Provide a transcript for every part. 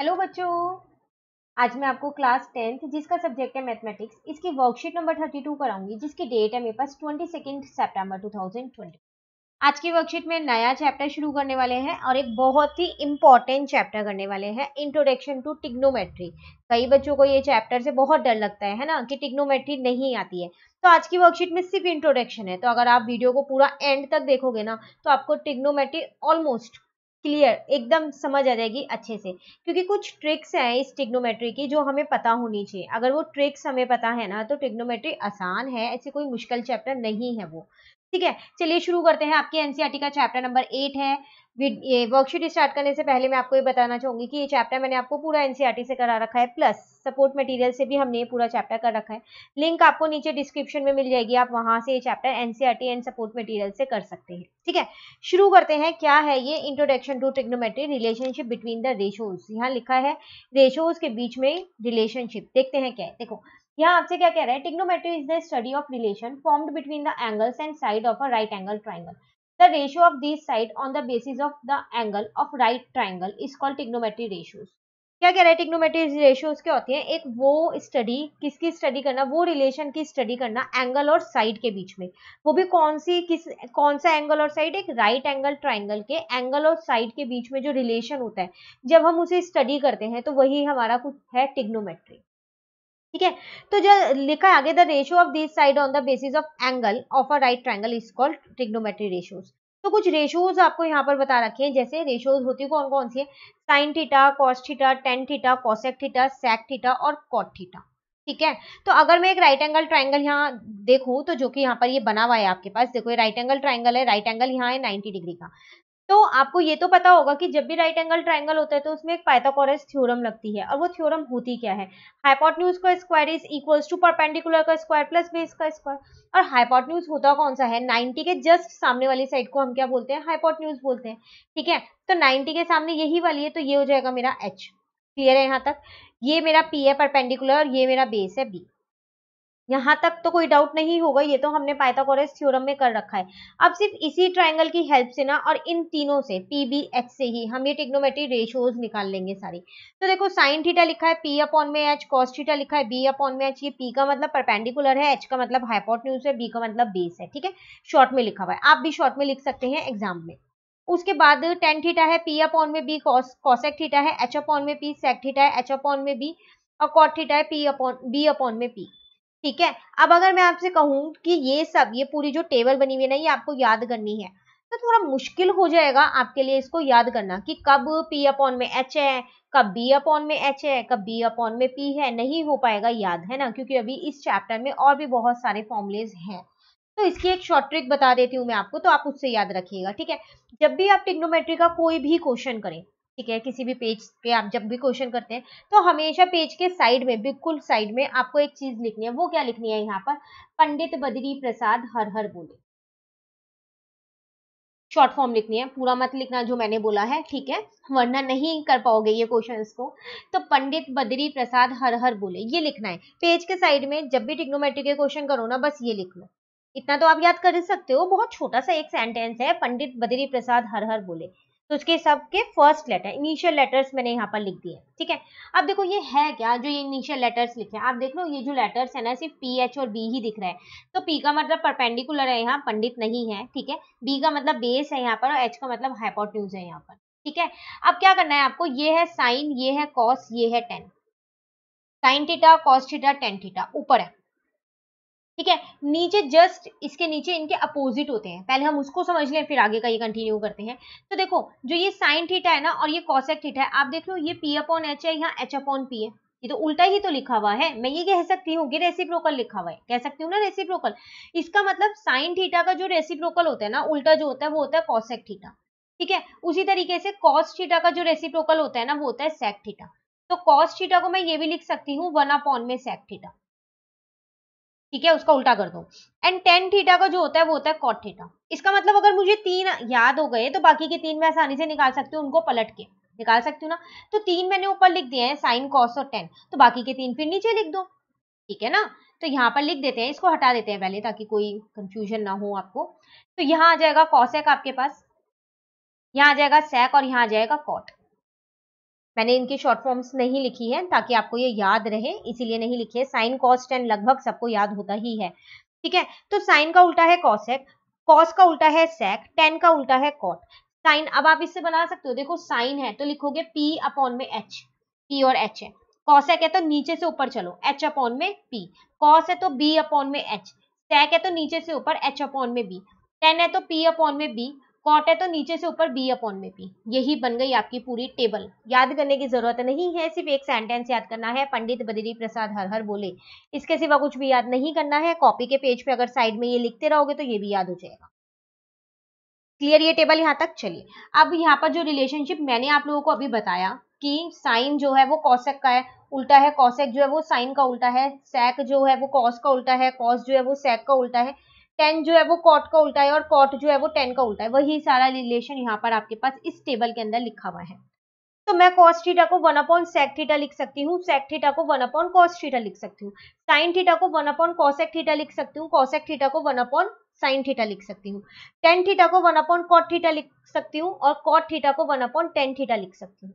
hello बच्चों आज मैं आपको क्लास टेंथ जिसका सब्जेक्ट है मैथमेटिक्स इसकी वर्कशीट नंबर थर्टी टू कराऊंगी जिसकी डेट है मेरे पास twenty second September two thousand twenty आज की वर्कशीट में नया चैप्टर शुरू करने वाले हैं और एक बहुत ही इंपॉर्टेंट चैप्टर करने वाले हैं इंट्रोडक्शन टू टिग्नोमेट्री कई बच्चों को ये चैप्टर से बहुत डर लगता है है ना कि टिग्नोमेट्री नहीं आती है तो आज की वर्कशीट में सिर्फ इंट्रोडक्शन है तो अगर आप वीडियो को पूरा एंड तक देखोगे ना तो आपको टिग्नोमेट्री ऑलमोस्ट क्लियर एकदम समझ आ जाएगी अच्छे से क्योंकि कुछ ट्रिक्स हैं इस टिग्नोमेट्री की जो हमें पता होनी चाहिए अगर वो ट्रिक्स हमें पता है ना तो टिग्नोमेट्री आसान है ऐसे कोई मुश्किल चैप्टर नहीं है वो ठीक है चलिए शुरू करते हैं आपकी एनसीआरटी e का चैप्टर नंबर एट है वर्कशीट स्टार्ट करने से पहले मैं आपको ये बताना चाहूंगी कि ये चैप्टर मैंने आपको पूरा एनसीआरटी e से करा रखा है प्लस सपोर्ट मटेरियल से भी हमने ये पूरा चैप्टर कर रखा है लिंक आपको नीचे डिस्क्रिप्शन में मिल जाएगी आप वहां से ये chapter NCERT and support material से कर सकते हैं ठीक है शुरू करते हैं क्या है ये introduction to trigonometry relationship between the ratios यहाँ लिखा है रेशोज के बीच में रिलेशनशिप देखते हैं क्या है देखो यहाँ आपसे क्या कह रहा है trigonometry is the study of relation formed between the angles and side of a right angle triangle the ratio of this side on the basis of the angle of right triangle is called trigonometry ratios क्या कह रहा है trigonometry ratios क्या होती है एक वो study किसकी स्टडी करना वो रिलेशन की स्टडी करना एंगल और साइड के बीच में वो भी कौन सी किस कौन सा एंगल और साइड एक राइट एंगल ट्राइंगल के एंगल और साइड के बीच में जो रिलेशन होता है जब हम उसे स्टडी करते हैं तो वही हमारा कुछ है टिग्नोमेट्री ठीक है तो जो लिखा आगे the ratio of this side on the basis of angle of a right triangle is called trigonometry ratios तो कुछ रेशियोज आपको यहाँ पर बता रखे हैं जैसे रेशियोज होती कौन कौन सी है sine theta cos theta tan theta cosec theta sec theta और कॉट थीटा ठीक है तो अगर मैं एक राइट एंगल ट्राइंगल यहाँ देखूँ तो जो कि यहाँ पर ये यह बना हुआ है आपके पास देखो ये राइट एंगल ट्राइंगल है राइट एंगल यहाँ है 90 डिग्री का तो आपको ये तो पता होगा कि जब भी राइट एंगल ट्राइंगल होता है तो उसमें एक पाइथागोरस थ्योरम लगती है और वो थ्योरम होती क्या है हाइपोटन्यूज का square is equals to perpendicular का स्क्वायर प्लस बेस का स्क्वायर और हाइपोटन्यूज होता कौन सा है 90 के जस्ट सामने वाली साइड को हम क्या बोलते हैं हाइपोटन्यूज बोलते हैं ठीक है तो नाइनटी के सामने यही वाली है तो ये हो जाएगा मेरा एच क्लियर है यहाँ तक ये मेरा पी है परपेंडिकुलर और ये मेरा बेस है बी यहाँ तक तो कोई डाउट नहीं होगा ये तो हमने पाइथागोरस थ्योरम में कर रखा है अब सिर्फ इसी ट्राइंगल की हेल्प से ना और इन तीनों से पी बी एच से ही हम ये टिग्नोमेट्री रेशियोज निकाल लेंगे सारी तो देखो साइन थीटा लिखा है पी अपॉन में एच कॉस थीटा लिखा है बी अपॉन में एच ये पी का मतलब परपेंडिकुलर है एच का मतलब न्यूज है बी का मतलब बेस है ठीक है शॉर्ट में लिखा हुआ है आप भी शॉर्ट में लिख सकते हैं एग्जाम में उसके बाद टेन थीटा है पी अपॉन में बी कॉसेक थीटा है एच अपॉन में पी सेक थीटा है एच अपॉन में बी और कॉट थीटा है पी अपॉन बी अपॉन में पी ठीक है अब अगर मैं आपसे कहूँ कि ये सब ये पूरी जो टेबल बनी हुई है ना ये आपको याद करनी है तो थोड़ा मुश्किल हो जाएगा आपके लिए इसको याद करना कि कब पी अपॉन में एच है कब बी अपॉन में एच है कब बी अपॉन में पी है नहीं हो पाएगा याद है ना क्योंकि अभी इस चैप्टर में और भी बहुत सारे फॉर्मुलेज हैं तो इसकी एक शॉर्ट ट्रिक बता देती हूँ मैं आपको तो आप उससे याद रखिएगा ठीक है जब भी आप टिग्नोमेट्री का कोई भी क्वेश्चन करें ठीक है किसी भी पेज पे आप जब भी क्वेश्चन करते हैं तो हमेशा पेज के साइड में बिल्कुल साइड में आपको एक चीज लिखनी है वो क्या लिखनी है यहाँ पर पंडित बद्री प्रसाद हर हर बोले शॉर्ट फॉर्म लिखनी है पूरा मत लिखना जो मैंने बोला है ठीक है वरना नहीं कर पाओगे ये क्वेश्चन को तो पंडित बद्री प्रसाद हर हर बोले ये लिखना है पेज के साइड में जब भी टिक्नोमेट्रिक के क्वेश्चन करो ना बस ये लिख लो इतना तो आप याद कर सकते हो बहुत छोटा सा एक सेंटेंस है पंडित बद्री प्रसाद हर हर बोले तो उसके सबके फर्स्ट लेटर इनिशियल लेटर्स मैंने यहाँ पर लिख दिए ठीक है अब देखो ये है क्या जो ये इनिशियल लेटर्स लिखे हैं आप देख लो ये जो लेटर्स है ना सिर्फ पी एच और बी ही दिख रहा है तो पी का मतलब परपेंडिकुलर है यहाँ पंडित नहीं है ठीक है बी का मतलब बेस है यहाँ पर और एच का मतलब हाइपोट्यूज है यहाँ पर ठीक है अब क्या करना है आपको ये है साइन ये है कॉस ये है tan sine theta cos theta tan theta ऊपर है ठीक है नीचे जस्ट इसके नीचे इनके अपोजिट होते हैं पहले हम उसको समझ लें फिर आगे का ये कंटिन्यू करते हैं तो देखो जो ये साइन थीटा है ना और ये कॉसेक थीटा है आप देख लो ये पी अपॉन एच है यहाँ एच अपॉन पी है ये तो उल्टा ही तो लिखा हुआ है मैं ये कह सकती हूँ कि रेसिप्रोकल लिखा हुआ है कह सकती हूँ ना रेसिप्रोकल इसका मतलब साइन थीटा का जो रेसिप्रोकल होता है ना उल्टा जो होता है वो होता है कॉसेक थीटा ठीक है उसी तरीके से कॉस थीटा का जो रेसिप्रोकल होता है ना वो होता है सेक थीटा तो कॉस थीटा को मैं ये भी लिख सकती हूँ वन अपॉन में सेक थीटा ठीक है उसका उल्टा कर दो एंड टेन थीटा का जो होता है वो होता है कॉट थीटा इसका मतलब अगर मुझे तीन याद हो गए तो बाकी के तीन मैं आसानी से निकाल सकती हूँ उनको पलट के निकाल सकती हूँ ना तो तीन मैंने ऊपर लिख दिए हैं साइन कॉस और टेन तो बाकी के तीन फिर नीचे लिख दो ठीक है ना तो यहाँ पर लिख देते हैं इसको हटा देते हैं पहले ताकि कोई कंफ्यूजन ना हो आपको तो यहाँ आ जाएगा कॉसेक आपके पास यहाँ आ जाएगा सेक और यहाँ आ जाएगा कॉट मैंने इनकी शॉर्ट फॉर्म्स नहीं लिखी है ताकि आपको ये याद रहे इसीलिए नहीं लिखी है साइन कॉस्ट एंड लगभग सबको याद होता ही है ठीक है तो साइन का उल्टा है कॉसेक कॉस का उल्टा है सेक टेन का उल्टा है कॉट साइन अब आप इससे बना सकते हो देखो साइन है तो लिखोगे पी अपॉन में एच पी और एच है कॉसेक है तो नीचे से ऊपर चलो एच अपॉन में पी कॉस है तो बी अपॉन में एच सेक है तो नीचे से ऊपर एच अपॉन में बी टेन है तो पी अपॉन में बी कॉट है तो नीचे से ऊपर बी अपॉन में पी यही बन गई आपकी पूरी टेबल याद करने की जरूरत नहीं है सिर्फ एक सेंटेंस याद करना है पंडित बद्री प्रसाद हर हर बोले इसके सिवा कुछ भी याद नहीं करना है कॉपी के पेज पे अगर साइड में ये लिखते रहोगे तो ये भी याद हो जाएगा क्लियर ये टेबल यहाँ तक चलिए अब यहाँ पर जो रिलेशनशिप मैंने आप लोगों को अभी बताया कि साइन जो है वो कौशक का है उल्टा है कौशक जो है वो साइन का उल्टा है सैक जो है वो कॉस का उल्टा है कॉस जो है वो सैक का उल्टा है टेन जो है वो कॉट का उल्टा है और कॉट जो है वो टेन का उल्टा है वही सारा रिलेशन यहाँ पर आपके पास इस टेबल के अंदर लिखा हुआ है तो मैं कॉस थीटा को वन अपॉन सेक थीटा लिख सकती हूँ सेक थीटा को वन अपॉन कॉस थीटा लिख सकती हूँ साइन थीटा को वन अपॉन कॉसेक थीटा लिख सकती हूँ कॉसेक थीटा को वन अपॉन साइन थीटा लिख सकती हूँ टेन थीटा को वन अपॉन कॉट थीटा लिख सकती हूँ और कॉट थीटा को वन अपॉन टेन थीटा लिख सकती हूँ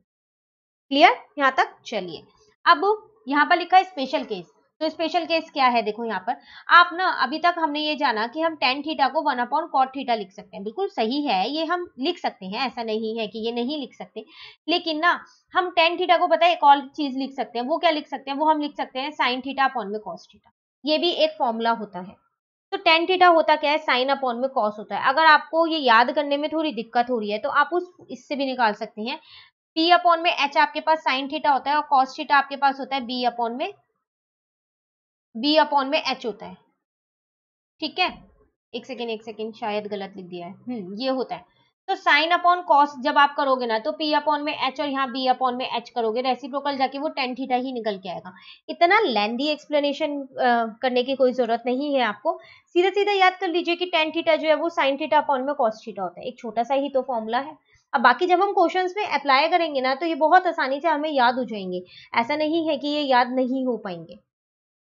क्लियर यहाँ तक चलिए अब यहाँ पर लिखा है स्पेशल केस तो स्पेशल केस क्या है देखो यहाँ पर आप ना अभी तक हमने ये जाना कि हम टेन थीटा को वन अपॉन कॉट थीटा लिख सकते हैं बिल्कुल सही है ये हम लिख सकते हैं ऐसा नहीं है कि ये नहीं लिख सकते लेकिन ना हम टेन थीटा को पता है एक और चीज लिख सकते हैं वो क्या लिख सकते हैं वो हम लिख सकते हैं साइन थीटा अपॉन में कॉस थीटा ये भी एक फॉर्मूला होता है तो टेन थीटा होता क्या है साइन अपॉन में कॉस होता है अगर आपको ये याद करने में थोड़ी दिक्कत हो रही है तो आप उस इससे भी निकाल सकते हैं पी अपॉन में एच आपके पास साइन थीटा होता है और कॉस थीटा आपके पास होता है बी अपॉन में बी अपॉन में एच होता है ठीक है एक सेकेंड एक सेकेंड शायद गलत लिख दिया है हम्म ये होता है तो साइन अपॉन कॉस जब आप करोगे ना तो पी अपॉन में एच और यहाँ बी अपॉन में एच करोगे रेसिप्रोकल जाके वो टेन थीटा ही निकल के आएगा इतना लेंदी एक्सप्लेनेशन करने की कोई जरूरत नहीं है आपको सीधा सीधा याद कर लीजिए कि टेन थीटा जो है वो साइन थीटा अपॉन में कॉस थीटा होता है एक छोटा सा ही तो फॉर्मूला है अब बाकी जब हम क्वेश्चन में अप्लाई करेंगे ना तो ये बहुत आसानी से हमें याद हो जाएंगे ऐसा नहीं है कि ये याद नहीं हो पाएंगे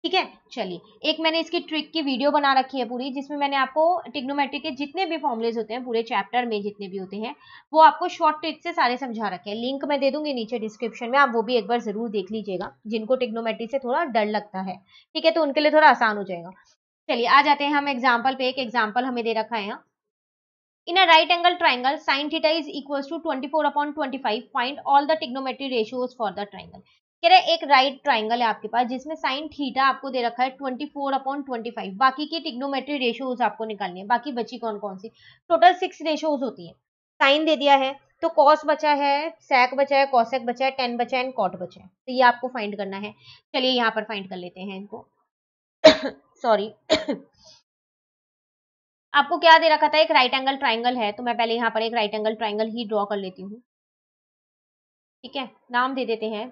ठीक है चलिए एक मैंने इसकी ट्रिक की वीडियो बना रखी है पूरी जिसमें मैंने आपको टिग्नोमेट्रिक के जितने भी फॉर्मुलेज होते हैं पूरे चैप्टर में जितने भी होते हैं वो आपको शॉर्ट ट्रिक से सारे समझा रखे हैं लिंक मैं दे दूंगी नीचे डिस्क्रिप्शन में आप वो भी एक बार जरूर देख लीजिएगा जिनको टिग्नोमेट्री से थोड़ा डर लगता है ठीक है तो उनके लिए थोड़ा आसान हो जाएगा चलिए आ जाते हैं हम एग्जाम्पल पे एक एग्जाम्पल हमें दे रखा है a right angle triangle sine theta is equal to twenty four upon twenty five find all the trigonometry ratios for the triangle कह रहे एक राइट ट्राइंगल है आपके पास जिसमें साइन थीटा आपको दे रखा है 24 अपॉन ट्वेंटी बाकी की टिग्नोमेट्री रेशियोज आपको निकालनी है बाकी बची कौन कौन सी टोटल सिक्स रेशियोज होती है साइन दे दिया है तो कॉस बचा है सैक बचा है कॉसेक बचा है टेन बचा है एंड कॉट बचा है तो ये आपको फाइंड करना है चलिए यहाँ पर फाइंड कर लेते हैं इनको सॉरी आपको क्या दे रखा था एक राइट एंगल ट्राइंगल है तो मैं पहले यहाँ पर एक राइट एंगल ट्राइंगल ही ड्रॉ कर लेती हूँ ठीक है नाम दे देते हैं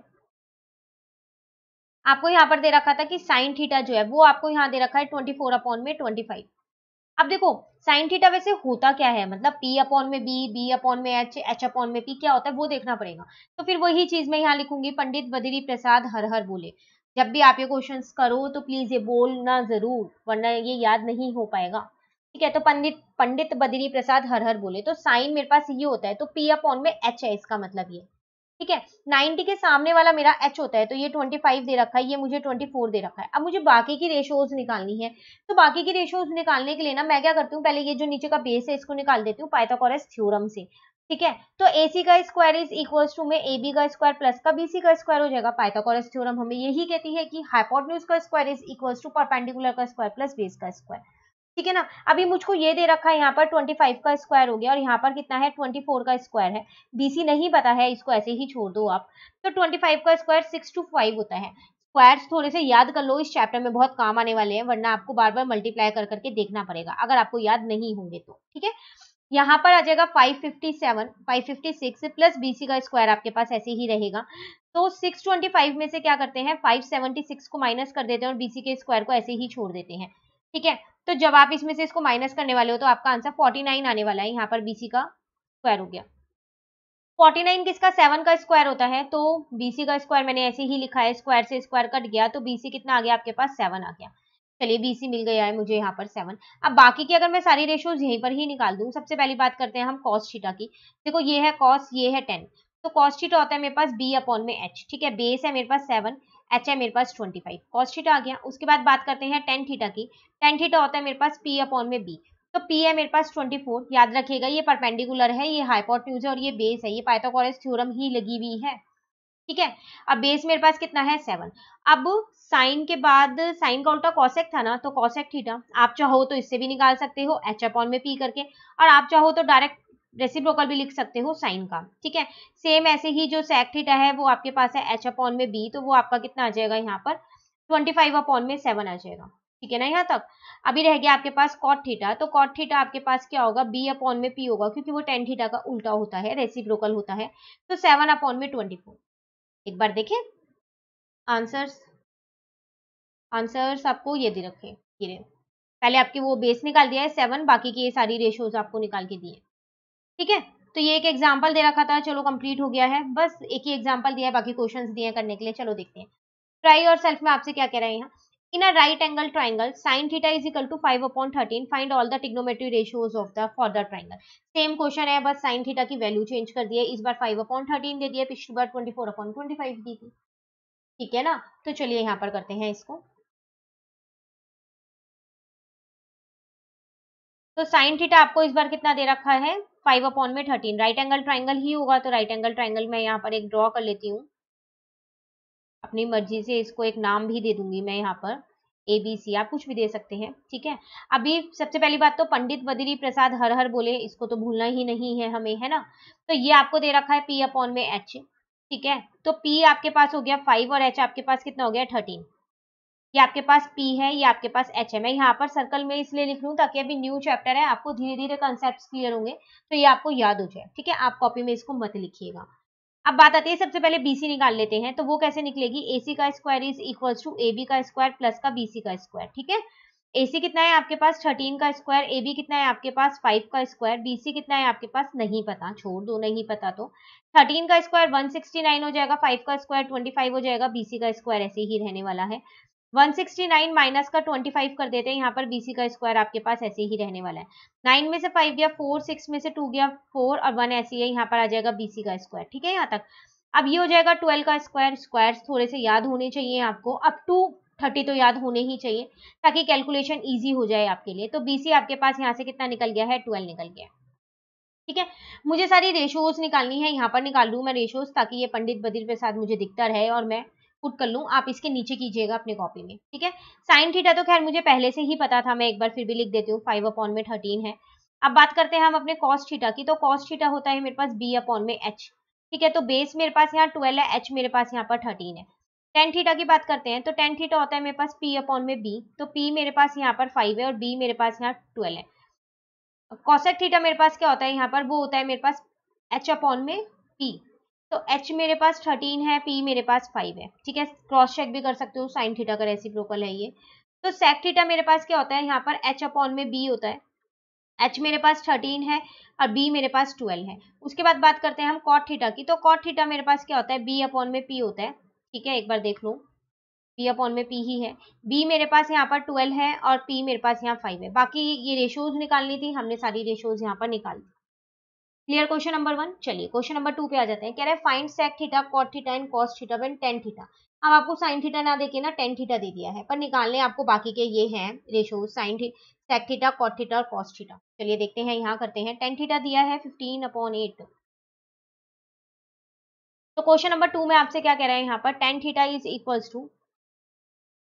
आपको यहाँ पर दे रखा था कि साइन थीटा जो है वो आपको यहाँ दे रखा है ट्वेंटी फोर अपॉन में ट्वेंटी फाइव अब देखो साइन थीटा वैसे होता क्या है मतलब पी अपॉन में बी बी अपॉन में एच एच अपॉन में पी क्या होता है वो देखना पड़ेगा तो फिर वही चीज मैं यहाँ लिखूंगी पंडित बदरी प्रसाद हर हर बोले जब भी आप ये क्वेश्चन करो तो प्लीज ये बोलना जरूर वरना ये याद नहीं हो पाएगा ठीक है तो पंडित पंडित बदरी प्रसाद हर हर बोले तो साइन मेरे पास ये होता है तो पी अपॉन में एच है इसका मतलब ये ठीक है 90 के सामने वाला मेरा h होता है तो ये 25 दे रखा है ये मुझे 24 दे रखा है अब मुझे बाकी की रेशोज निकालनी है तो बाकी की रेशोज निकालने के लिए ना मैं क्या करती हूँ पहले ये जो नीचे का बेस है इसको निकाल देती हूँ पाइथागोरस थ्योरम से ठीक है तो ए सी का स्क्वायर इज इक्वल टू में ए बी का स्क्वायर प्लस का बी सी का स्क्वायर हो जाएगा पाइथागोरस थ्योरम हमें यही कहती है कि हाइपोटन्यूज का square is equal to perpendicular का स्क्वायर प्लस बेस का स्क्वायर ठीक है ना अभी मुझको ये दे रखा है यहाँ पर 25 का स्क्वायर हो गया और यहाँ पर कितना है 24 का स्क्वायर है बीसी नहीं पता है इसको ऐसे ही छोड़ दो आप तो 25 का स्क्वायर 6 टू 5 होता है स्क्वायर्स थोड़े से याद कर लो इस चैप्टर में बहुत काम आने वाले हैं वरना आपको बार बार मल्टीप्लाई कर करके देखना पड़ेगा अगर आपको याद नहीं होंगे तो ठीक है यहाँ पर आ जाएगा 557, 556 प्लस बीसी का स्क्वायर आपके पास ऐसे ही रहेगा तो 625 में से क्या करते हैं 576 को माइनस कर देते हैं और बीसी के स्क्वायर को ऐसे ही छोड़ देते हैं ठीक है तो जब आप इसमें से इसको माइनस करने वाले हो तो आपका आंसर फोर्टी नाइन आने वाला है यहाँ पर बीसी का स्क्वायर हो गया फोर्टी नाइन किसका सेवन का स्क्वायर होता है तो बीसी का स्क्वायर मैंने ऐसे ही लिखा है स्क्वायर से स्क्वायर कट गया तो बीसी कितना आ गया आपके पास सेवन आ गया चलिए बीसी मिल गया है मुझे यहाँ पर सेवन अब बाकी की अगर मैं सारी रेशियोज यहीं पर ही निकाल दूँ सबसे पहली बात करते हैं हम कॉस्ट शीटा की देखो ये है कॉस्ट ये है टेन तो कॉस्ट शीटा होता है मेरे पास बी अपॉन में एच ठीक है बेस है मेरे पास सेवन एच है मेरे पास ट्वेंटी फाइव कॉस थीटा आ गया उसके बाद बात करते हैं टेन थीटा की टेन थीटा होता है मेरे पास पी अपॉन में बी तो पी है मेरे पास 24 याद रखिएगा ये परपेंडिकुलर है ये हाइपोट्यूज है और ये बेस है ये पाइथागोरस थ्योरम ही लगी हुई है ठीक है अब बेस मेरे पास कितना है सेवन अब साइन के बाद साइन का उल्टा कॉसेक था ना तो कॉसेक थीटा आप चाहो तो इससे भी निकाल सकते हो एच अपॉन में पी करके और आप चाहो तो डायरेक्ट रेसिप्रोकल भी लिख सकते हो साइन का ठीक है सेम ऐसे ही जो सेक थीटा है वो आपके पास है एच अपॉन में बी तो वो आपका कितना आ जाएगा यहाँ पर ट्वेंटी फाइव अपॉन में सेवन आ जाएगा ठीक है ना यहाँ तक अभी रह गया आपके पास कॉट थीटा तो कॉट थीटा आपके पास क्या होगा बी अपॉन में पी होगा क्योंकि वो टेन थीटा का उल्टा होता है रेसिप्रोकल होता है तो सेवन अपॉन में ट्वेंटी फोर एक बार देखिए आंसर्स आंसर्स आपको ये दे रखे पहले आपके वो बेस निकाल दिया है सेवन बाकी की ये सारी रेशियोज आपको निकाल के दिए ठीक है तो ये एक एग्जाम्पल दे रखा था चलो कंप्लीट हो गया है बस एक ही एग्जाम्पल दिया है बाकी क्वेश्चन दिए करने के लिए चलो देखते हैं ट्राई और सेल्फ में आपसे क्या कह रहे हैं in a right angle triangle sine theta is equal to five upon thirteen find all the trigonometry ratios of the for the triangle same question है बस साइन थीटा की वैल्यू चेंज कर दिया इस बार फाइव अपॉइंट थर्टीन दे दिया पिछली बार twenty four upon twenty five दी थी ठीक है ना तो चलिए यहाँ पर करते हैं इसको तो साइन थीटा आपको इस बार कितना दे रखा है फाइव अपॉन में थर्टीन राइट एंगल ट्राइंगल ही होगा तो राइट एंगल ट्राइंगल मैं यहाँ पर एक ड्रॉ कर लेती हूँ अपनी मर्जी से इसको एक नाम भी दे दूंगी मैं यहाँ पर ए बी सी आप कुछ भी दे सकते हैं ठीक है अभी सबसे पहली बात तो पंडित बदरी प्रसाद हर हर बोले इसको तो भूलना ही नहीं है हमें है ना तो ये आपको दे रखा है पी अपॉन में एच ठीक है तो पी आपके पास हो गया फाइव और एच आपके पास कितना हो गया थर्टीन ये आपके पास P है ये आपके पास H है मैं यहाँ पर सर्कल में इसलिए लिख लूँ ताकि अभी न्यू चैप्टर है आपको धीरे धीरे कॉन्सेप्ट क्लियर होंगे तो ये आपको याद हो जाए ठीक है आप कॉपी में इसको मत लिखिएगा अब बात आती है सबसे पहले बी निकाल लेते हैं तो वो कैसे निकलेगी ए का square is equals to A का स्क्वायर प्लस का बी का स्क्वायर ठीक है ए कितना है आपके पास थर्टीन का स्क्वायर ए कितना है आपके पास फाइव का स्क्वायर बी कितना है आपके पास नहीं पता छोड़ दो नहीं पता तो थर्टीन का स्क्वायर वन सिक्सटी नाइन हो जाएगा फाइव का स्क्वायर ट्वेंटी फाइव हो जाएगा बीसी का स्क्वायर ऐसे ही रहने वाला है 169 माइनस का 25 कर देते हैं यहाँ पर बीसी का स्क्वायर आपके पास ऐसे ही रहने वाला है नाइन में से फाइव गया फोर सिक्स में से टू गया फोर और वन ऐसी है यहाँ पर आ जाएगा बीसी का स्क्वायर ठीक है यहाँ तक अब ये हो जाएगा ट्वेल्व का स्क्वायर स्क्वायर थोड़े से याद होने चाहिए आपको अप टू थर्टी तो याद होने ही चाहिए ताकि कैलकुलेशन ईजी हो जाए आपके लिए तो बीसी आपके पास यहाँ से कितना निकल गया है ट्वेल्व निकल गया ठीक है मुझे सारी रेशोज निकालनी है यहाँ पर निकाल लू मैं रेशोज ताकि ये पंडित बदिर प्रसाद मुझे दिखता रहे और मैं पुट कर लूँ आप इसके नीचे कीजिएगा अपने कॉपी में ठीक है साइन थीटा तो खैर मुझे पहले से ही पता था मैं एक बार फिर भी लिख देती हूँ फाइव अपॉन में थर्टीन है अब बात करते हैं हम अपने कॉस्ट थीटा की तो कॉस्ट थीटा होता है मेरे पास बी अपॉन में एच ठीक है तो बेस मेरे पास यहाँ ट्वेल्व है एच मेरे पास यहाँ पर थर्टीन है टेन थीटा की बात करते हैं तो टेन थीटा होता है मेरे पास पी अपॉन में बी तो पी मेरे पास यहाँ पर फाइव है और बी मेरे पास यहाँ ट्वेल्व है कॉसेक थीटा मेरे पास क्या होता है यहाँ पर वो होता है मेरे पास एच अपॉन में पी तो h मेरे पास थर्टीन है p मेरे पास फाइव है ठीक है क्रॉस चेक भी कर सकते हो साइन थीटा का प्रोकल है ये तो सेक थीटा मेरे पास क्या होता है यहाँ पर h अपॉन में b होता है h मेरे पास थर्टीन है और b मेरे पास ट्वेल्व है उसके बाद बात करते हैं हम कॉट थीटा की तो कॉट थीटा मेरे पास क्या होता है b अपॉन में p होता है ठीक है एक बार देख लो b अपॉन में p ही है b मेरे पास यहाँ पर ट्वेल्व है और पी मेरे पास यहाँ फाइव है बाकी ये रेशोज निकालनी थी हमने सारी रेशोज यहाँ पर निकाल दी क्लियर क्वेश्चन नंबर वन चलिए क्वेश्चन नंबर टू पे आ जाते हैं कह रहे हैं find sec theta cot theta and cos theta and tan theta अब आपको साइन थीटा ना देके ना टेन थीटा दे दिया है पर निकालने आपको बाकी के ये हैं ratio sine sec theta cot theta और कॉस थीटा चलिए देखते हैं यहाँ करते हैं टेन थीटा दिया है फिफ्टीन अपॉन एट तो क्वेश्चन नंबर टू में आपसे क्या कह रहा है यहाँ पर tan theta is equals to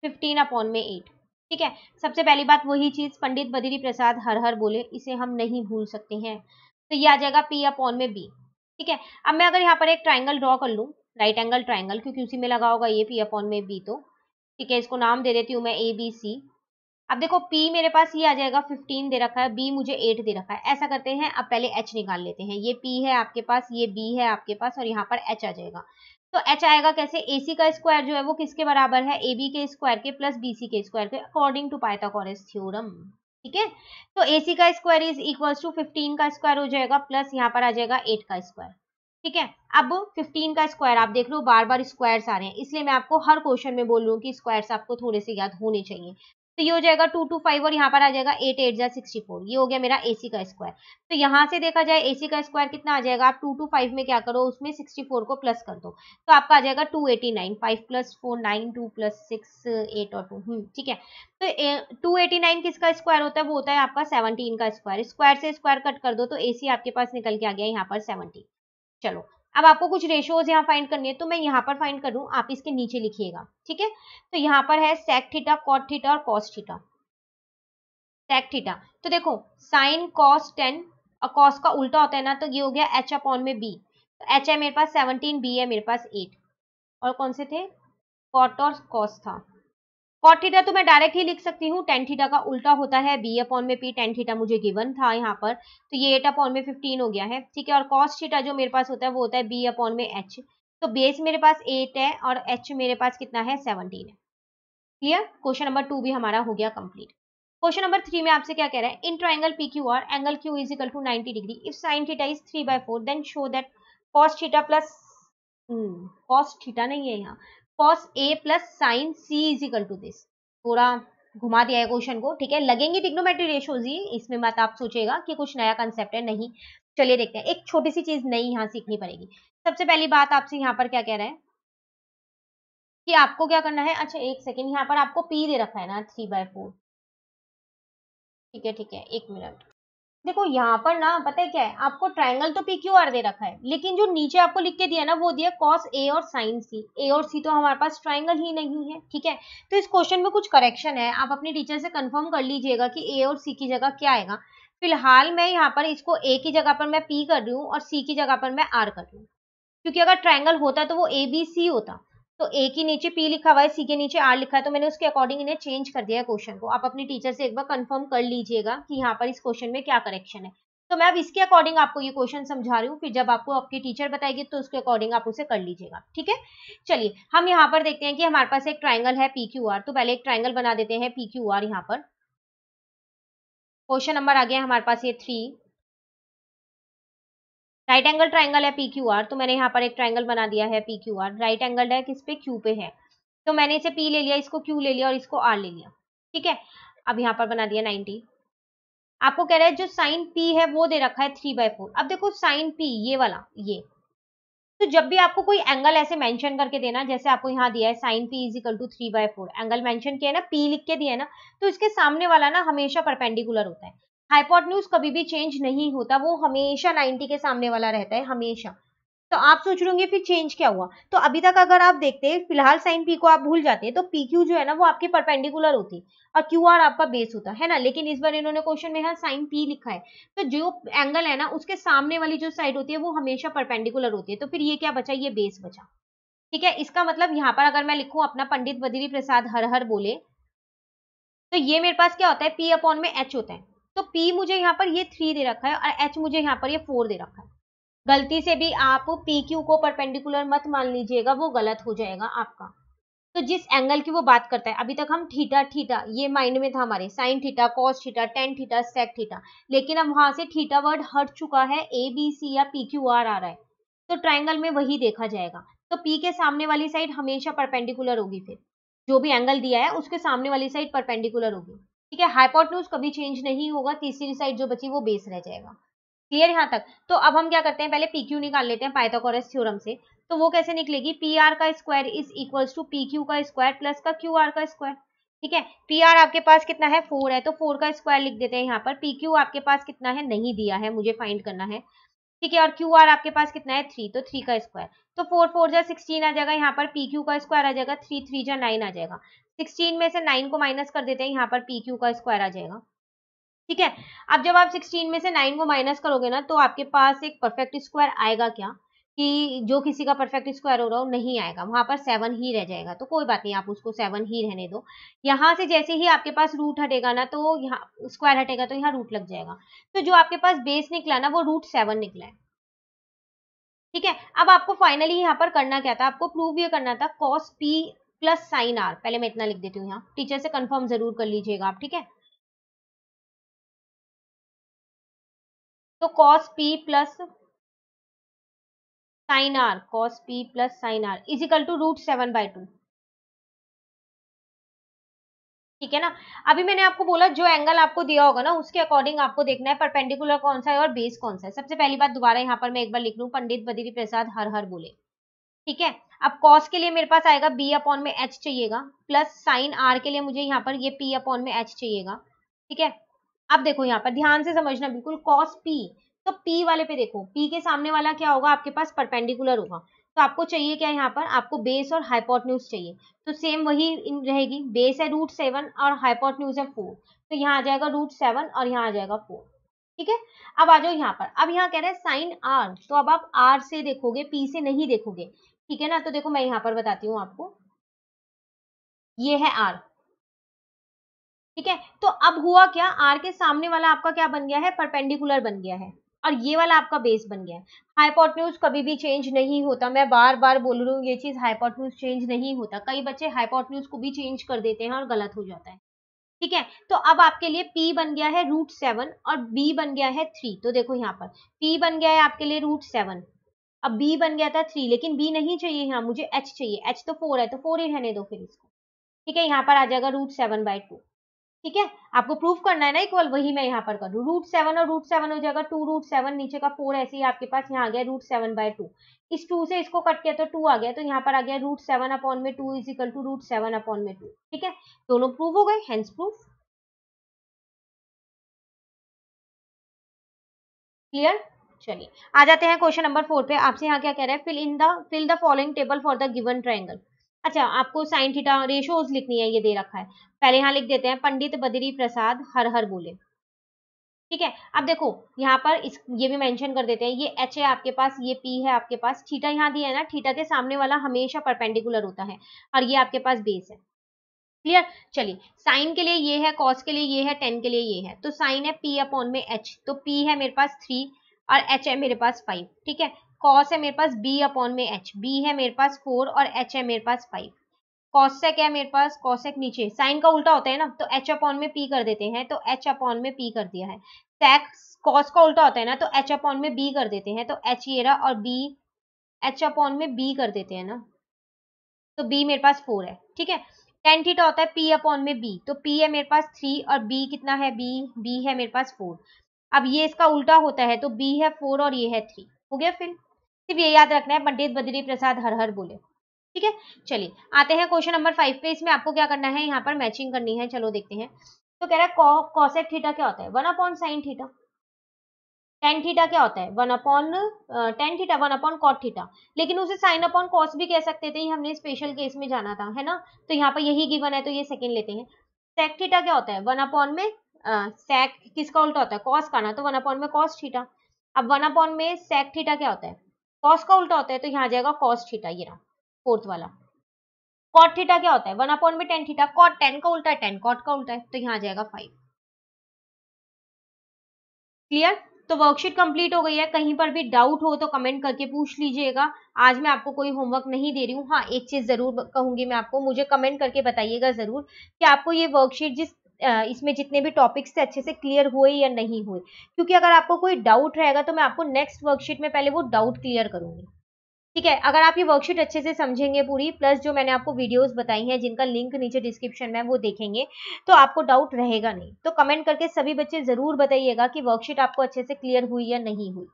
fifteen upon में एट ठीक है सबसे पहली बात वही चीज़ पंडित बदरी प्रसाद हर हर बोले इसे हम नहीं भूल सकते हैं तो ये आ जाएगा पी अपॉन में बी ठीक है अब मैं अगर यहाँ पर एक ट्राइंगल ड्रॉ कर लूँ राइट एंगल ट्राइंगल क्योंकि उसी में लगा होगा ये पी अपॉन में बी तो ठीक है इसको नाम दे देती हूँ मैं ए बी सी अब देखो P मेरे पास ये आ जाएगा 15 दे रखा है B मुझे 8 दे रखा है ऐसा करते हैं अब पहले H निकाल लेते हैं ये P है आपके पास ये B है आपके पास और यहाँ पर H आ जाएगा तो H आएगा कैसे AC का स्क्वायर जो है वो किसके बराबर है AB के स्क्वायर के प्लस BC के स्क्वायर के अकॉर्डिंग टू पाइथागोरस थ्योरम ठीक है तो ए का square is equal to fifteen का स्क्वायर हो जाएगा प्लस यहाँ पर आ जाएगा एट का स्क्वायर ठीक है अब 15 का स्क्वायर आप देख लो बार बार स्क्वायर्स आ रहे हैं इसलिए मैं आपको हर क्वेश्चन में बोल रहा हूँ कि स्क्वायर्स आपको थोड़े से याद होने चाहिए तो ये हो जाएगा टू टू फाइव और यहाँ पर आ जाएगा एट एट जै सिक्सटी फोर ये हो गया मेरा ए का स्क्वायर तो यहाँ से देखा जाए ए का स्क्वायर कितना आ जाएगा आप टू टू फाइव में क्या करो उसमें सिक्सटी फोर को प्लस कर दो तो आपका आ जाएगा two eighty nine five plus four nine two plus six eight और टू हम्म, ठीक है तो टू एटी नाइन किसका स्क्वायर होता है वो होता है आपका सेवनटीन का स्क्वायर स्क्वायर से स्क्वायर कट कर दो तो ए आपके पास निकल के आ गया यहाँ पर सेवनटीन चलो अब आपको कुछ रेशियोज यहाँ फाइंड करनी है तो मैं यहाँ पर फाइंड करूँ आप इसके नीचे लिखिएगा ठीक है तो यहाँ पर है सेक थीटा कॉट थीटा और कॉस थीटा सेक थीटा तो देखो साइन कॉस टेन और कॉस का उल्टा होता है ना तो ये हो गया एच अपॉन में बी तो एच है मेरे पास सेवनटीन बी है मेरे पास एट और कौन से थे कॉट और कॉस था कॉटीटा तो मैं डायरेक्ट ही लिख सकती हूँ टेन थीटा का उल्टा होता है बी अपॉन में पी टेन थीटा मुझे गिवन था यहाँ पर तो ये एट अपॉन में फिफ्टीन हो गया है ठीक है और कॉस थीटा जो मेरे पास होता है वो होता है बी अपॉन में एच तो बेस मेरे पास एट है और एच मेरे पास कितना है सेवनटीन है क्लियर क्वेश्चन नंबर टू भी हमारा हो गया कम्प्लीट क्वेश्चन नंबर थ्री में आपसे क्या कह रहा है in triangle P Q R angle Q is equal to ninety degree if sine theta is three by four then show that cos theta plus cos theta नहीं है यहाँ cos A plus sine C is equal to this थोड़ा घुमा दिया है question को ठीक है लगेंगे टिग्नोमेट्री रेशोज ही इसमें मत आप सोचेगा कि कुछ नया कंसेप्ट है नहीं चलिए देखते हैं एक छोटी सी चीज नई यहाँ सीखनी पड़ेगी सबसे पहली बात आपसे यहाँ पर क्या कह रहे हैं कि आपको क्या करना है अच्छा एक सेकेंड यहाँ पर आपको पी दे रखा है ना थ्री बाय फोर ठीक है ठीक है एक मिनट देखो यहाँ पर ना पता है क्या है आपको ट्राइंगल तो पी क्यू आर दे रखा है लेकिन जो नीचे आपको लिख के दिया ना वो दिया कॉस ए और साइन सी ए और सी तो हमारे पास ट्राइंगल ही नहीं है ठीक है तो इस क्वेश्चन में कुछ करेक्शन है आप अपने टीचर से कंफर्म कर लीजिएगा कि ए और सी की जगह क्या आएगा फिलहाल मैं यहाँ पर इसको ए की जगह पर मैं पी कर रही हूँ और सी की जगह पर मैं आर कर रही हूँ क्योंकि अगर ट्राइंगल होता तो वो ए बी सी होता तो ए के नीचे पी लिखा हुआ है सी के नीचे आर लिखा है तो मैंने उसके अकॉर्डिंग इन्हें चेंज कर दिया है क्वेश्चन को आप अपने टीचर से एक बार कंफर्म कर लीजिएगा कि यहाँ पर इस क्वेश्चन में क्या करेक्शन है तो मैं अब इसके अकॉर्डिंग आपको ये क्वेश्चन समझा रही हूँ फिर जब आपको आपके टीचर बताएगी तो उसके अकॉर्डिंग आप उसे कर लीजिएगा ठीक है चलिए हम यहाँ पर देखते हैं कि हमारे पास एक ट्राइंगल है पी क्यू आर तो पहले एक ट्राइंगल बना देते हैं पी क्यू आर यहाँ पर क्वेश्चन नंबर आ गया हमारे पास ये थ्री राइट एंगल ट्राइंगल है पी क्यू आर तो मैंने यहाँ पर एक ट्राइंगल बना दिया है P Q R right angle है किस पे क्यू पे है तो मैंने इसे पी ले लिया इसको क्यू ले लिया और इसको आर ले लिया ठीक है अब यहाँ पर बना दिया नाइनटी आपको कह रहा है जो साइन पी है वो दे रखा है थ्री बाय फोर अब देखो साइन पी ये वाला ये तो जब भी आपको कोई एंगल ऐसे मेंशन करके देना जैसे आपको यहाँ दिया है sine P is equal to three by four angle mention किया है ना पी लिख के दिया है ना तो इसके सामने वाला ना हमेशा परपेंडिकुलर होता है न्यूज कभी भी चेंज नहीं होता वो हमेशा 90 के सामने वाला रहता है हमेशा तो आप सोच रहे होंगे फिर चेंज क्या हुआ तो अभी तक अगर आप देखते फिलहाल साइन पी को आप भूल जाते हैं तो पी क्यू जो है ना वो आपके परपेंडिकुलर होती और क्यू आर आपका बेस होता है ना लेकिन इस बार इन्होंने क्वेश्चन में साइन हाँ पी लिखा है तो जो एंगल है ना उसके सामने वाली जो साइड होती है वो हमेशा परपेंडिकुलर होती है तो फिर ये क्या बचा ये बेस बचा ठीक है इसका मतलब यहाँ पर अगर मैं लिखूं अपना पंडित बदरी प्रसाद हर हर बोले तो ये मेरे पास क्या होता है पी अपॉन में एच होता है तो P मुझे यहाँ पर ये थ्री दे रखा है और H मुझे यहाँ पर ये फोर दे रखा है गलती से भी आप पी क्यू को परपेंडिकुलर मत मान लीजिएगा वो गलत हो जाएगा आपका तो जिस एंगल की वो बात करता है अभी तक हम थीटा थीटा ये माइंड में था हमारे sine theta cos theta tan theta sec theta लेकिन अब वहां से थीटा वर्ड हट चुका है ए बी सी या पी क्यू आर आ रहा है तो ट्राइंगल में वही देखा जाएगा तो पी के सामने वाली साइड हमेशा परपेंडिकुलर होगी फिर जो भी एंगल दिया है उसके सामने वाली साइड परपेंडिकुलर होगी ठीक है हाइपोटन्यूज कभी चेंज नहीं होगा तीसरी साइड जो बची वो बेस रह जाएगा क्लियर यहाँ तक तो अब हम क्या करते हैं पहले पी क्यू निकाल लेते हैं पाइथागोरस थ्योरम से तो वो कैसे निकलेगी पी आर का square is equal to P Q का स्क्वायर प्लस का क्यू आर का स्क्वायर ठीक है पी आर आपके पास कितना है फोर है तो फोर का स्क्वायर लिख देते हैं यहाँ पर पी क्यू आपके पास कितना है नहीं दिया है मुझे फाइंड करना है ठीक है और क्यू आर आपके पास कितना है थ्री तो थ्री का स्क्वायर तो फोर फोर जा सिक्सटीन आ जाएगा यहाँ पर पी क्यू का स्क्वायर आ जाएगा थ्री थ्री जा नाइन आ जाएगा सिक्सटीन में से नाइन को माइनस कर देते हैं यहाँ पर पी क्यू का स्क्वायर आ जाएगा ठीक है अब जब आप सिक्सटीन में से नाइन को माइनस करोगे ना तो आपके पास एक परफेक्ट स्क्वायर आएगा क्या कि जो किसी का परफेक्ट स्क्वायर हो रहा हो नहीं आएगा वहां पर सेवन ही रह जाएगा तो कोई बात नहीं आप उसको सेवन ही रहने दो यहाँ से जैसे ही आपके पास रूट हटेगा ना तो यहाँ स्क्वायर हटेगा तो यहाँ रूट लग जाएगा तो जो आपके पास बेस निकला ना वो रूट सेवन निकला है ठीक है अब आपको फाइनली यहाँ पर करना क्या था आपको प्रूव ये करना था cos P plus sine R पहले मैं इतना लिख देती हूँ यहाँ टीचर से कंफर्म जरूर कर लीजिएगा आप ठीक है तो cos P plus sine R cos P plus sine R is equal to root seven by two ठीक है ना अभी मैंने आपको बोला जो एंगल आपको दिया होगा ना उसके अकॉर्डिंग आपको देखना है परपेंडिकुलर कौन सा है और बेस कौन सा है सबसे पहली बात दोबारा यहाँ पर मैं एक बार लिख लू पंडित बदरी प्रसाद हर हर बोले ठीक है अब कॉस के लिए मेरे पास आएगा बी अपॉन में एच चाहिएगा प्लस साइन आर के लिए मुझे यहाँ पर ये पी अपॉन में एच चाहिएगा ठीक है अब देखो यहाँ पर ध्यान से समझना बिल्कुल कॉस पी तो पी वाले पे देखो पी के सामने वाला क्या होगा आपके पास परपेंडिकुलर होगा तो आपको चाहिए क्या यहाँ पर आपको बेस और हाईपोर्ट चाहिए तो सेम वही रहेगी बेस है रूट सेवन और न्यूज है फोर तो यहाँ आ जाएगा रूट सेवन और यहाँ आ जाएगा फोर ठीक है अब आ जाओ यहाँ पर अब यहाँ कह रहे हैं साइन आर तो अब आप आर से देखोगे पी से नहीं देखोगे ठीक है ना तो देखो मैं यहां पर बताती हूं आपको ये है आर ठीक है तो अब हुआ क्या आर के सामने वाला आपका क्या बन गया है परपेंडिकुलर बन गया है और ये वाला आपका बेस बन गया है हाइपोटन्यूज कभी भी चेंज नहीं होता मैं बार बार बोल रही हूँ ये चीज़ हाइपोटन्यूज चेंज नहीं होता कई बच्चे हाइपोटन्यूज को भी चेंज कर देते हैं और गलत हो जाता है ठीक है तो अब आपके लिए P बन गया है रूट सेवन और B बन गया है थ्री तो देखो यहाँ पर P बन गया है आपके लिए रूट सेवन अब बी बन गया था थ्री लेकिन बी नहीं चाहिए यहाँ मुझे एच चाहिए एच तो फोर है तो फोर ही रहने दो फिर इसको ठीक है यहाँ पर आ जाएगा रूट सेवन बाई टू ठीक है आपको प्रूफ करना है ना इक्वल वही मैं यहाँ पर कर दूँ रूट सेवन और रूट सेवन हो जाएगा टू रूट सेवन नीचे का फोर ऐसे ही आपके पास यहाँ आ गया रूट सेवन बाय टू इस टू से इसको कट किया तो टू आ गया तो यहाँ पर आ गया रूट सेवन अपॉन में two is equal to root seven upon में टू ठीक है दोनों प्रूफ हो गए हैंस प्रूफ क्लियर चलिए आ जाते हैं क्वेश्चन नंबर फोर पे आपसे यहाँ क्या कह रहा है fill in the fill the following table for the given triangle अच्छा आपको साइन थीटा रेशोज लिखनी है ये दे रखा है पहले यहाँ लिख देते हैं पंडित बद्री प्रसाद हर हर बोले ठीक है अब देखो यहाँ पर इस ये भी मेंशन कर देते हैं ये एच है आपके पास ये पी है आपके पास थीटा यहाँ दिया है ना थीटा के सामने वाला हमेशा परपेंडिकुलर होता है और ये आपके पास बेस है क्लियर चलिए साइन के लिए ये है कॉस के लिए ये है टेन के लिए ये है तो साइन है पी अपॉन में एच तो पी है मेरे पास थ्री और एच है मेरे पास फाइव ठीक है कॉस है मेरे पास बी अपॉन में एच बी है मेरे पास फोर और एच है मेरे पास फाइव कॉसेक है मेरे पास कॉसेक नीचे साइन का उल्टा होता है ना तो एच अपॉन में पी कर देते हैं तो एच अपॉन में पी कर दिया है सेक कॉस का उल्टा होता है ना तो एच अपॉन में बी कर देते हैं तो एच ये रहा और बी एच अपॉन में बी कर देते हैं ना तो बी मेरे पास फोर है ठीक है टेन थीटा होता है पी अपॉन में बी तो पी है मेरे पास थ्री और बी कितना है बी बी है मेरे पास फोर अब ये इसका उल्टा होता है तो बी है फोर और ये है थ्री हो गया फिर सिर्फ ये याद रखना है पंडित बद्री प्रसाद हर हर बोले ठीक है चलिए आते हैं क्वेश्चन नंबर फाइव पे इसमें आपको क्या करना है यहाँ पर मैचिंग करनी है चलो देखते हैं तो कह रहा है कॉसेक थीटा क्या होता है one upon sine theta tan theta क्या होता है one upon tan theta one upon cot theta लेकिन उसे साइन अपॉन कॉस भी कह सकते थे हमने स्पेशल केस में जाना था है ना तो यहाँ पर यही गिवन है तो ये सेकेंड लेते हैं सेक थीटा क्या होता है वन अपॉन में सेक किसका उल्टा होता है कॉस का ना तो वन अपॉन में कॉस थीटा अब वन अपॉन में सेक थीटा क्या होता है कॉस का उल्टा होता है तो यहाँ जाएगा कॉस थीटा ये ना फोर्थ वाला कॉट थीटा क्या होता है वन अपॉन में टेन थीटा कॉट टेन का उल्टा है टेन कॉट का उल्टा है तो यहाँ जाएगा फाइव क्लियर तो वर्कशीट कंप्लीट हो गई है कहीं पर भी डाउट हो तो कमेंट करके पूछ लीजिएगा आज मैं आपको कोई होमवर्क नहीं दे रही हूँ हाँ एक चीज़ ज़रूर कहूंगी मैं आपको मुझे कमेंट करके बताइएगा ज़रूर कि आपको ये वर्कशीट जिस इसमें जितने भी टॉपिक्स थे अच्छे से क्लियर हुए या नहीं हुए क्योंकि अगर आपको कोई डाउट रहेगा तो मैं आपको नेक्स्ट वर्कशीट में पहले वो डाउट क्लियर करूंगी ठीक है अगर आप ये वर्कशीट अच्छे से समझेंगे पूरी प्लस जो मैंने आपको वीडियोस बताई हैं जिनका लिंक नीचे डिस्क्रिप्शन में वो देखेंगे तो आपको डाउट रहेगा नहीं तो कमेंट करके सभी बच्चे ज़रूर बताइएगा कि वर्कशीट आपको अच्छे से क्लियर हुई या नहीं हुई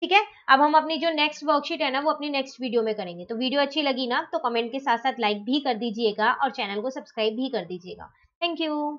ठीक है अब हम अपनी जो नेक्स्ट वर्कशीट है ना वो अपनी नेक्स्ट वीडियो में करेंगे तो वीडियो अच्छी लगी ना तो कमेंट के साथ साथ लाइक भी कर दीजिएगा और चैनल को सब्सक्राइब भी कर दीजिएगा थैंक यू